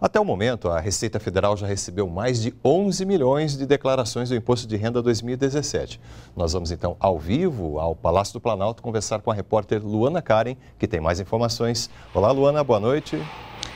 Até o momento, a Receita Federal já recebeu mais de 11 milhões de declarações do Imposto de Renda 2017. Nós vamos então ao vivo ao Palácio do Planalto conversar com a repórter Luana Karen, que tem mais informações. Olá, Luana, boa noite.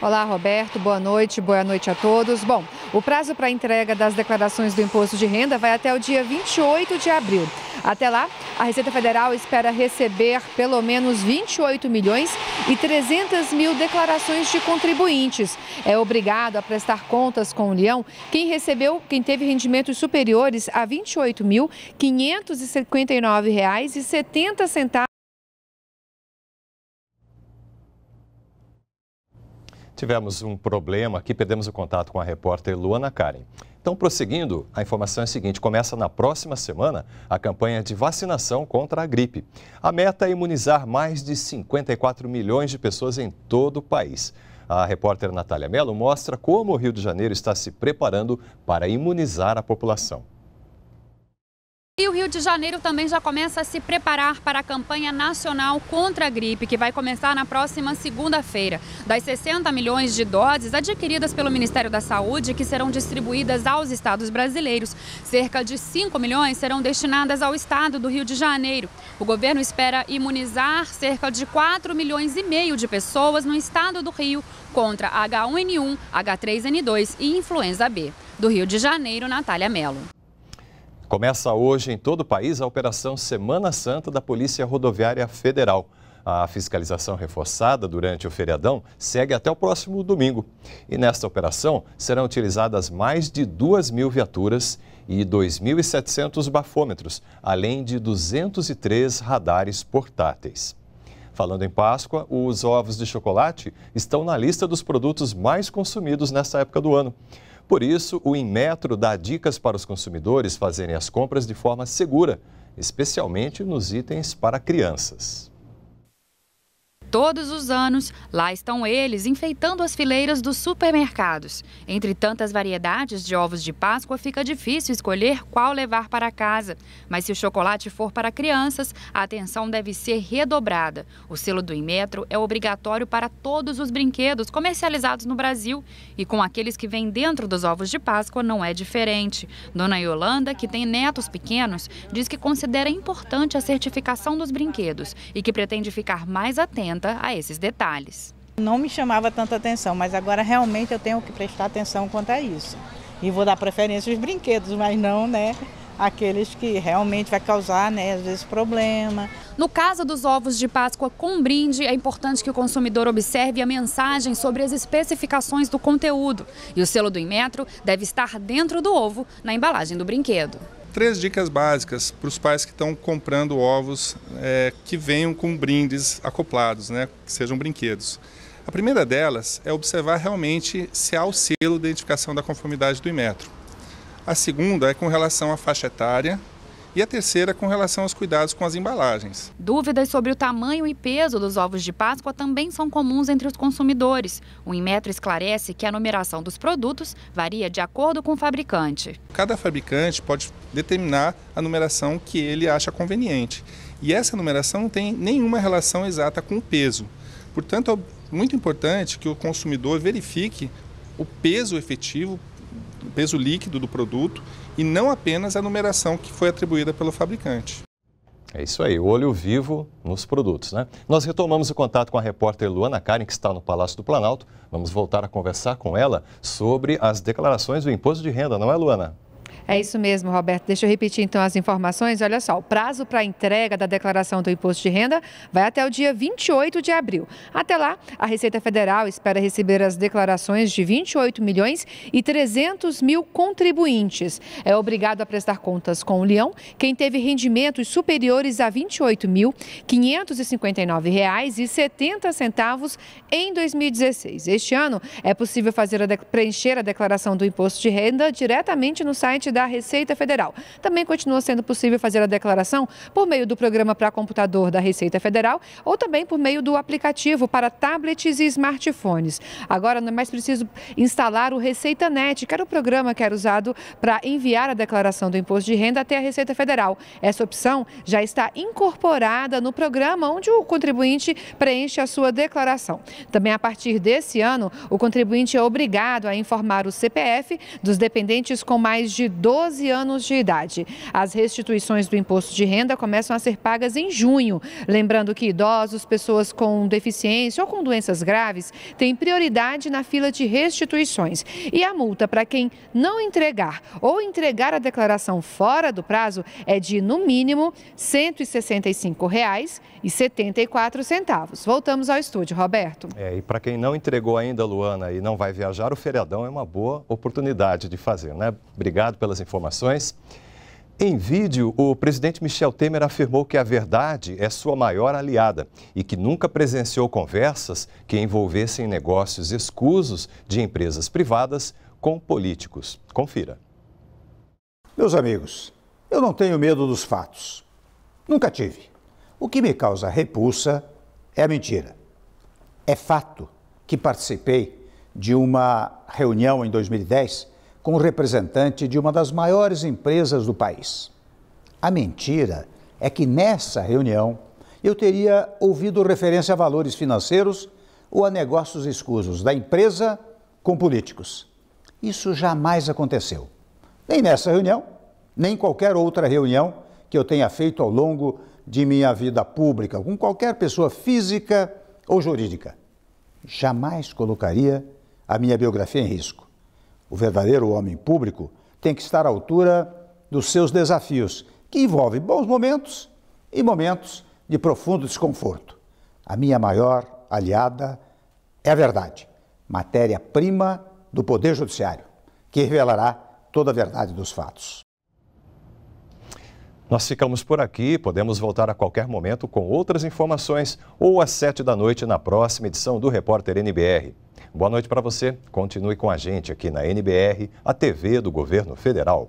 Olá, Roberto. Boa noite. Boa noite a todos. Bom, o prazo para entrega das declarações do imposto de renda vai até o dia 28 de abril. Até lá, a Receita Federal espera receber pelo menos 28 milhões e 300 mil declarações de contribuintes. É obrigado a prestar contas com a União quem recebeu, quem teve rendimentos superiores a R$ 28.559,70 Tivemos um problema aqui, perdemos o contato com a repórter Luana Karen. Então, prosseguindo, a informação é a seguinte: começa na próxima semana a campanha de vacinação contra a gripe. A meta é imunizar mais de 54 milhões de pessoas em todo o país. A repórter Natália Mello mostra como o Rio de Janeiro está se preparando para imunizar a população. E o Rio de Janeiro também já começa a se preparar para a campanha nacional contra a gripe, que vai começar na próxima segunda-feira. Das 60 milhões de doses adquiridas pelo Ministério da Saúde, que serão distribuídas aos estados brasileiros, cerca de 5 milhões serão destinadas ao estado do Rio de Janeiro. O governo espera imunizar cerca de 4 milhões e meio de pessoas no estado do Rio contra H1N1, H3N2 e influenza B. Do Rio de Janeiro, Natália Mello. Começa hoje em todo o país a Operação Semana Santa da Polícia Rodoviária Federal. A fiscalização reforçada durante o feriadão segue até o próximo domingo. E nesta operação serão utilizadas mais de 2 mil viaturas e 2.700 bafômetros, além de 203 radares portáteis. Falando em Páscoa, os ovos de chocolate estão na lista dos produtos mais consumidos nesta época do ano. Por isso, o Inmetro dá dicas para os consumidores fazerem as compras de forma segura, especialmente nos itens para crianças. Todos os anos, lá estão eles enfeitando as fileiras dos supermercados. Entre tantas variedades de ovos de Páscoa, fica difícil escolher qual levar para casa. Mas se o chocolate for para crianças, a atenção deve ser redobrada. O selo do Inmetro é obrigatório para todos os brinquedos comercializados no Brasil. E com aqueles que vêm dentro dos ovos de Páscoa, não é diferente. Dona Yolanda, que tem netos pequenos, diz que considera importante a certificação dos brinquedos e que pretende ficar mais atenta atenta a esses detalhes. Não me chamava tanta atenção, mas agora realmente eu tenho que prestar atenção quanto a isso. E vou dar preferência aos brinquedos, mas não, né? aqueles que realmente vai causar, né, às vezes, problema. No caso dos ovos de Páscoa com brinde, é importante que o consumidor observe a mensagem sobre as especificações do conteúdo. E o selo do Inmetro deve estar dentro do ovo, na embalagem do brinquedo três dicas básicas para os pais que estão comprando ovos é, que venham com brindes acoplados, né, que sejam brinquedos. A primeira delas é observar realmente se há o selo de identificação da conformidade do Imetro. A segunda é com relação à faixa etária, e a terceira com relação aos cuidados com as embalagens. Dúvidas sobre o tamanho e peso dos ovos de Páscoa também são comuns entre os consumidores. O Inmetro esclarece que a numeração dos produtos varia de acordo com o fabricante. Cada fabricante pode determinar a numeração que ele acha conveniente. E essa numeração não tem nenhuma relação exata com o peso. Portanto, é muito importante que o consumidor verifique o peso efetivo peso líquido do produto e não apenas a numeração que foi atribuída pelo fabricante. É isso aí, olho vivo nos produtos, né? Nós retomamos o contato com a repórter Luana Karen, que está no Palácio do Planalto. Vamos voltar a conversar com ela sobre as declarações do imposto de renda, não é, Luana? É isso mesmo, Roberto. Deixa eu repetir então as informações. Olha só, o prazo para entrega da declaração do imposto de renda vai até o dia 28 de abril. Até lá, a Receita Federal espera receber as declarações de 28 milhões e 300 mil contribuintes. É obrigado a prestar contas com o Leão quem teve rendimentos superiores a R$ 28.559,70 em 2016. Este ano, é possível fazer a preencher a declaração do imposto de renda diretamente no site da da Receita Federal. Também continua sendo possível fazer a declaração por meio do programa para computador da Receita Federal ou também por meio do aplicativo para tablets e smartphones. Agora não é mais preciso instalar o Receita Net, que era o programa que era usado para enviar a declaração do imposto de renda até a Receita Federal. Essa opção já está incorporada no programa onde o contribuinte preenche a sua declaração. Também a partir desse ano, o contribuinte é obrigado a informar o CPF dos dependentes com mais de 12 anos de idade. As restituições do imposto de renda começam a ser pagas em junho. Lembrando que idosos, pessoas com deficiência ou com doenças graves têm prioridade na fila de restituições. E a multa para quem não entregar ou entregar a declaração fora do prazo é de, no mínimo, R$ 165,74. Voltamos ao estúdio, Roberto. É, e para quem não entregou ainda, Luana, e não vai viajar, o feriadão é uma boa oportunidade de fazer, né? Obrigado pelas pelas informações. Em vídeo, o presidente Michel Temer afirmou que a verdade é sua maior aliada e que nunca presenciou conversas que envolvessem negócios escusos de empresas privadas com políticos. Confira. Meus amigos, eu não tenho medo dos fatos. Nunca tive. O que me causa repulsa é a mentira. É fato que participei de uma reunião em 2010 com o representante de uma das maiores empresas do país. A mentira é que nessa reunião eu teria ouvido referência a valores financeiros ou a negócios escusos da empresa com políticos. Isso jamais aconteceu. Nem nessa reunião, nem em qualquer outra reunião que eu tenha feito ao longo de minha vida pública, com qualquer pessoa física ou jurídica. Jamais colocaria a minha biografia em risco. O verdadeiro homem público tem que estar à altura dos seus desafios, que envolvem bons momentos e momentos de profundo desconforto. A minha maior aliada é a verdade, matéria-prima do Poder Judiciário, que revelará toda a verdade dos fatos. Nós ficamos por aqui, podemos voltar a qualquer momento com outras informações ou às sete da noite na próxima edição do Repórter NBR. Boa noite para você, continue com a gente aqui na NBR, a TV do Governo Federal.